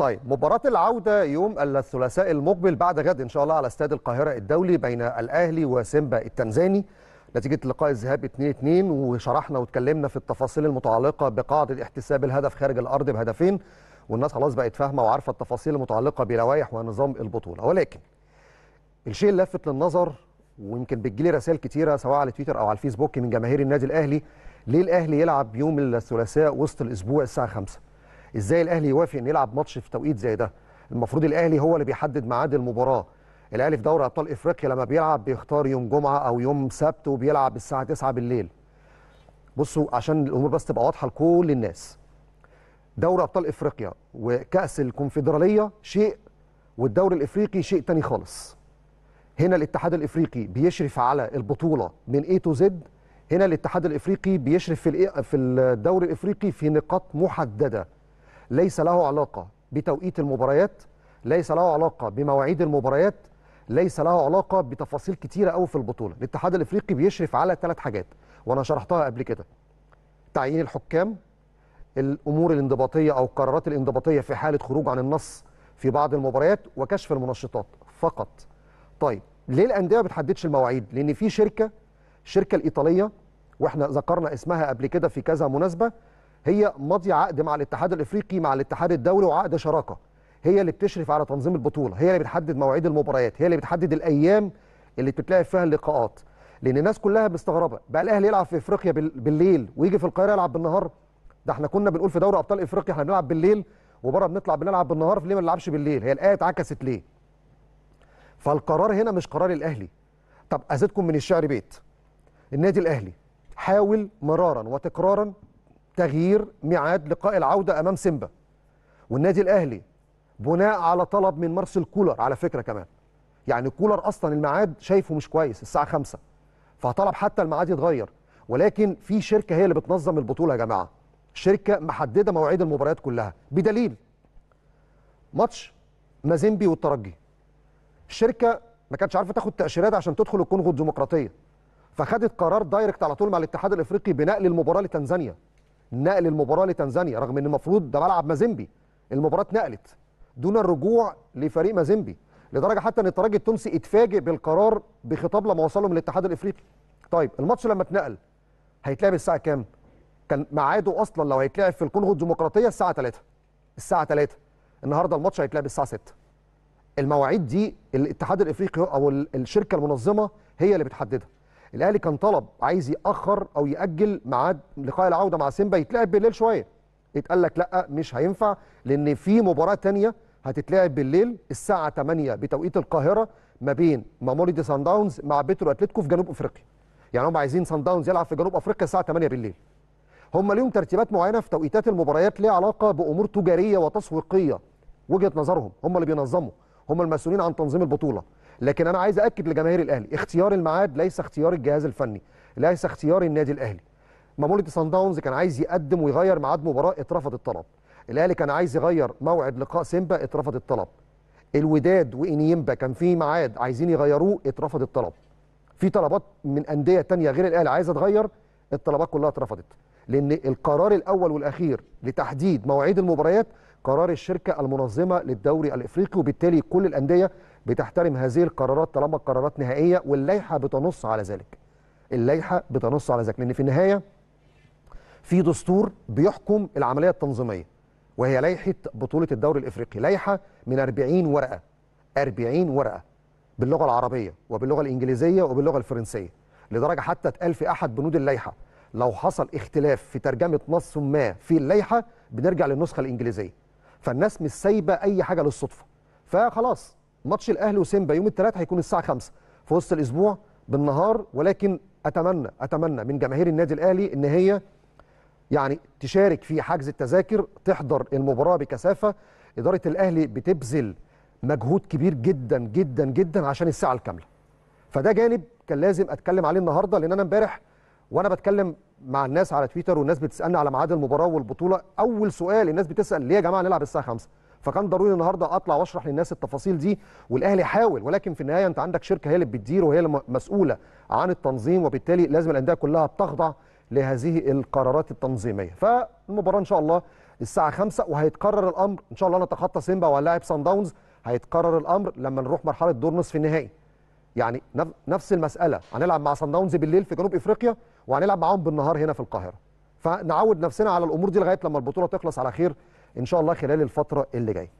طيب مباراة العودة يوم الثلاثاء المقبل بعد غد إن شاء الله على استاد القاهرة الدولي بين الأهلي وسيمبا التنزاني نتيجة لقاء الذهاب 2-2 وشرحنا واتكلمنا في التفاصيل المتعلقة بقاعدة احتساب الهدف خارج الأرض بهدفين والناس خلاص بقت فاهمة وعارفة التفاصيل المتعلقة بلوائح ونظام البطولة ولكن الشيء اللافت للنظر ويمكن بتجيلي رسائل كتيرة سواء على تويتر أو على الفيسبوك من جماهير النادي الأهلي ليه الأهلي يلعب يوم الثلاثاء وسط الأسبوع الساعة 5 ازاي الاهلي يوافق ان يلعب ماتش في توقيت زي ده المفروض الاهلي هو اللي بيحدد ميعاد المباراه الاهلي في دوري ابطال افريقيا لما بيلعب بيختار يوم جمعه او يوم سبت وبيلعب الساعه 9 بالليل بصوا عشان الامور بس تبقى واضحه لكل الناس دوري ابطال افريقيا وكاس الكونفدراليه شيء والدوري الافريقي شيء تاني خالص هنا الاتحاد الافريقي بيشرف على البطوله من اي تو زد هنا الاتحاد الافريقي بيشرف في في الدوري الافريقي في نقاط محدده ليس له علاقة بتوقيت المباريات ليس له علاقة بمواعيد المباريات ليس له علاقة بتفاصيل كتيرة قوي في البطولة الاتحاد الافريقي بيشرف على ثلاث حاجات وانا شرحتها قبل كده تعيين الحكام الامور الانضباطية او القرارات الانضباطية في حالة خروج عن النص في بعض المباريات وكشف المنشطات فقط طيب ليه الانديه ما بتحددش المواعيد لان في شركه الشركه الايطاليه واحنا ذكرنا اسمها قبل كده في كذا مناسبه هي ماضيه عقد مع الاتحاد الافريقي مع الاتحاد الدولي وعقد شراكه هي اللي بتشرف على تنظيم البطوله هي اللي بتحدد مواعيد المباريات هي اللي بتحدد الايام اللي بتتلعب فيها اللقاءات لان الناس كلها مستغربه بقى الاهلي يلعب في افريقيا بالليل ويجي في القاهره يلعب بالنهار ده احنا كنا بنقول في دوري ابطال افريقيا احنا بنلعب بالليل وبره بنطلع بنلعب بالنهار فليه ما نلعبش بالليل هي الايه اتعكست ليه فالقرار هنا مش قرار الاهلي طب ازيدكم من الشعر بيت النادي الاهلي حاول مرارا وتكرارا تغيير ميعاد لقاء العوده امام سيمبا والنادي الاهلي بناء على طلب من مارسيل كولر على فكره كمان يعني كولر اصلا الميعاد شايفه مش كويس الساعه 5 فطلب حتى الميعاد يتغير ولكن في شركه هي اللي بتنظم البطوله يا جماعه شركه محدده مواعيد المباريات كلها بدليل ماتش مازيمبي والترجي الشركه ما كانتش عارفه تاخد تاشيرات عشان تدخل الكونغو الديمقراطيه فخدت قرار دايركت على طول مع الاتحاد الافريقي بنقل المباراه لتنزانيا نقل المباراه لتنزانيا رغم ان المفروض ده ملعب مازيمبي المباراه اتنقلت دون الرجوع لفريق مازيمبي لدرجه حتى ان الترجي التونسي اتفاجئ بالقرار بخطاب لما وصله من الاتحاد الافريقي طيب الماتش لما اتنقل هيتلعب الساعه كام كان ميعاده اصلا لو هيتلعب في الكونغو الديمقراطيه الساعه 3 الساعه 3 النهارده الماتش هيتلعب الساعه 6 المواعيد دي الاتحاد الافريقي او الشركه المنظمه هي اللي بتحددها الاهلي كان طلب عايز ياخر او ياجل ميعاد لقاء العوده مع سيمبا يتلعب بالليل شويه اتقال لك لا مش هينفع لان في مباراه ثانيه هتتلعب بالليل الساعه 8 بتوقيت القاهره ما بين دي سان داونز مع بترو اتلتيكو في جنوب افريقيا يعني هم عايزين سان داونز يلعب في جنوب افريقيا الساعه 8 بالليل هم ليهم ترتيبات معينه في توقيتات المباريات ليها علاقه بامور تجاريه وتسويقيه وجهه نظرهم هم اللي بينظموا هم المسؤولين عن تنظيم البطوله لكن انا عايز اكد لجماهير الاهلي اختيار الميعاد ليس اختيار الجهاز الفني ليس اختيار النادي الاهلي مامولة سان داونز كان عايز يقدم ويغير ميعاد مباراه اترفض الطلب الاهلي كان عايز يغير موعد لقاء سيمبا اترفض الطلب الوداد وانيمبا كان في ميعاد عايزين يغيروه اترفض الطلب في طلبات من انديه تانية غير الاهلي عايزه تغير الطلبات كلها اترفضت لان القرار الاول والاخير لتحديد مواعيد المباريات قرار الشركه المنظمه للدوري الافريقي وبالتالي كل الانديه بتحترم هذه القرارات طالما القرارات نهائيه واللائحه بتنص على ذلك. اللائحه بتنص على ذلك لان في النهايه في دستور بيحكم العمليه التنظيميه وهي لائحه بطوله الدوري الافريقي، لائحه من 40 ورقه 40 ورقه باللغه العربيه وباللغه الانجليزيه وباللغه الفرنسيه لدرجه حتى اتقال في احد بنود اللائحه لو حصل اختلاف في ترجمه نص ما في اللائحه بنرجع للنسخه الانجليزيه فالناس مش سايبه اي حاجه للصدفه فخلاص ماتش الاهلي وسيمبا يوم الثلاث هيكون الساعه 5 في وسط الاسبوع بالنهار ولكن اتمنى اتمنى من جماهير النادي الاهلي ان هي يعني تشارك في حجز التذاكر تحضر المباراه بكثافه اداره الاهلي بتبذل مجهود كبير جدا جدا جدا عشان الساعه الكامله فده جانب كان لازم اتكلم عليه النهارده لان انا امبارح وانا بتكلم مع الناس على تويتر والناس بتسالني على ميعاد المباراه والبطوله اول سؤال الناس بتسال ليه يا جماعه نلعب الساعه 5 فكان ضروري النهارده اطلع واشرح للناس التفاصيل دي والاهلي حاول ولكن في النهايه انت عندك شركه هي اللي بتدير وهي المسؤوله عن التنظيم وبالتالي لازم الانديه كلها بتخضع لهذه القرارات التنظيميه فالمباراه ان شاء الله الساعه 5 وهيتقرر الامر ان شاء الله نتخطى سيمبا واللاعب سان داونز هيتقرر الامر لما نروح مرحله دور نصف النهائي يعني نفس المساله هنلعب مع سان داونز بالليل في جنوب افريقيا وهنلعب معاهم بالنهار هنا في القاهره فنعود نفسنا على الامور دي لغايه لما البطوله تخلص على خير ان شاء الله خلال الفتره اللي جايه